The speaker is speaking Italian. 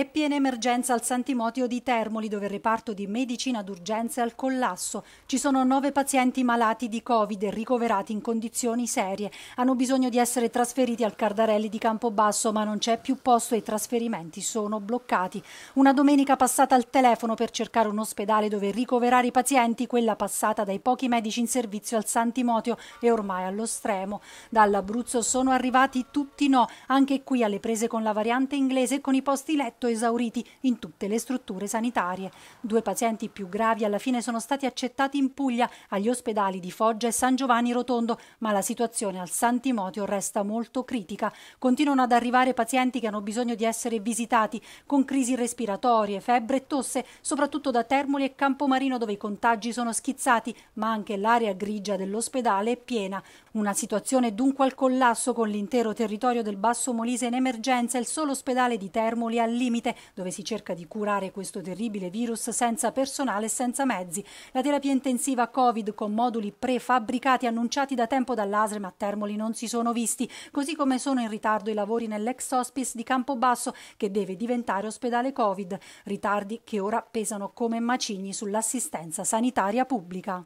È piena emergenza al Santimotio di Termoli, dove il reparto di medicina d'urgenza è al collasso. Ci sono nove pazienti malati di Covid ricoverati in condizioni serie. Hanno bisogno di essere trasferiti al Cardarelli di Campobasso, ma non c'è più posto e i trasferimenti sono bloccati. Una domenica passata al telefono per cercare un ospedale dove ricoverare i pazienti, quella passata dai pochi medici in servizio al Santimotio è ormai allo stremo. Dall'Abruzzo sono arrivati tutti no, anche qui alle prese con la variante inglese e con i posti letto esauriti in tutte le strutture sanitarie. Due pazienti più gravi alla fine sono stati accettati in Puglia agli ospedali di Foggia e San Giovanni Rotondo, ma la situazione al Santimotio resta molto critica. Continuano ad arrivare pazienti che hanno bisogno di essere visitati con crisi respiratorie, febbre e tosse, soprattutto da Termoli e Campomarino dove i contagi sono schizzati, ma anche l'area grigia dell'ospedale è piena. Una situazione dunque al collasso con l'intero territorio del Basso Molise in emergenza e il solo ospedale di Termoli al limite limite, dove si cerca di curare questo terribile virus senza personale e senza mezzi. La terapia intensiva Covid con moduli prefabbricati annunciati da tempo dall'ASRE ma Termoli non si sono visti, così come sono in ritardo i lavori nell'ex hospice di Campobasso che deve diventare ospedale Covid, ritardi che ora pesano come macigni sull'assistenza sanitaria pubblica.